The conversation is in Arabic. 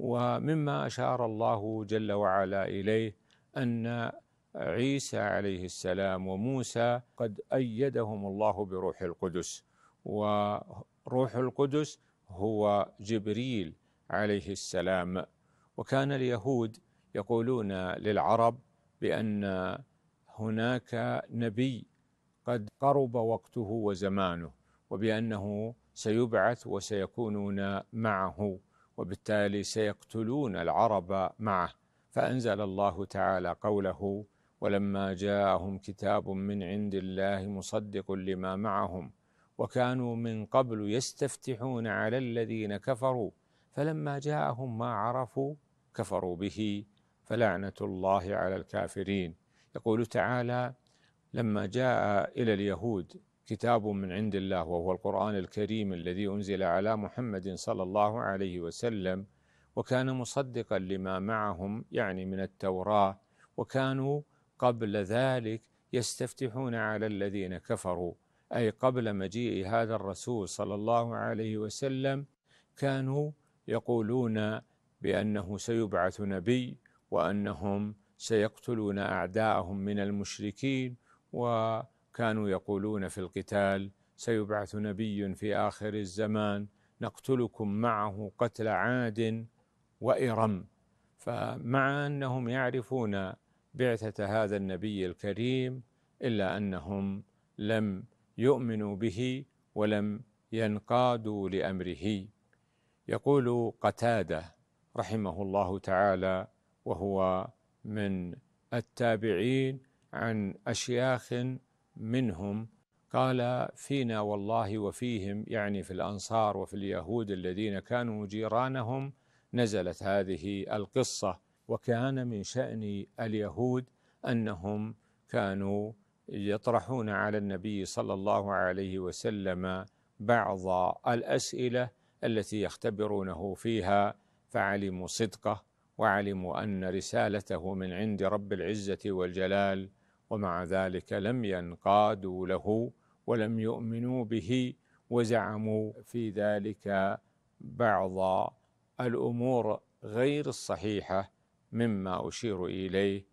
ومما أشار الله جل وعلا إليه أن عيسى عليه السلام وموسى قد أيدهم الله بروح القدس وروح القدس هو جبريل عليه السلام وكان اليهود يقولون للعرب بأن هناك نبي قد قرب وقته وزمانه وبأنه سيبعث وسيكونون معه وبالتالي سيقتلون العرب معه فأنزل الله تعالى قوله ولما جاءهم كتاب من عند الله مصدق لما معهم وكانوا من قبل يستفتحون على الذين كفروا فلما جاءهم ما عرفوا كفروا به فلعنة الله على الكافرين يقول تعالى لما جاء إلى اليهود كتاب من عند الله وهو القرآن الكريم الذي أنزل على محمد صلى الله عليه وسلم وكان مصدقا لما معهم يعني من التوراة وكانوا قبل ذلك يستفتحون على الذين كفروا أي قبل مجيء هذا الرسول صلى الله عليه وسلم كانوا يقولون بأنه سيبعث نبي وأنهم سيقتلون أعداءهم من المشركين و كانوا يقولون في القتال سيبعث نبي في آخر الزمان نقتلكم معه قتل عاد وإرم فمع أنهم يعرفون بعثة هذا النبي الكريم إلا أنهم لم يؤمنوا به ولم ينقادوا لأمره يقول قتادة رحمه الله تعالى وهو من التابعين عن أشياخ منهم قال فينا والله وفيهم يعني في الانصار وفي اليهود الذين كانوا جيرانهم نزلت هذه القصه وكان من شان اليهود انهم كانوا يطرحون على النبي صلى الله عليه وسلم بعض الاسئله التي يختبرونه فيها فعلموا صدقه وعلموا ان رسالته من عند رب العزه والجلال ومع ذلك لم ينقادوا له ولم يؤمنوا به وزعموا في ذلك بعض الامور غير الصحيحه مما اشير اليه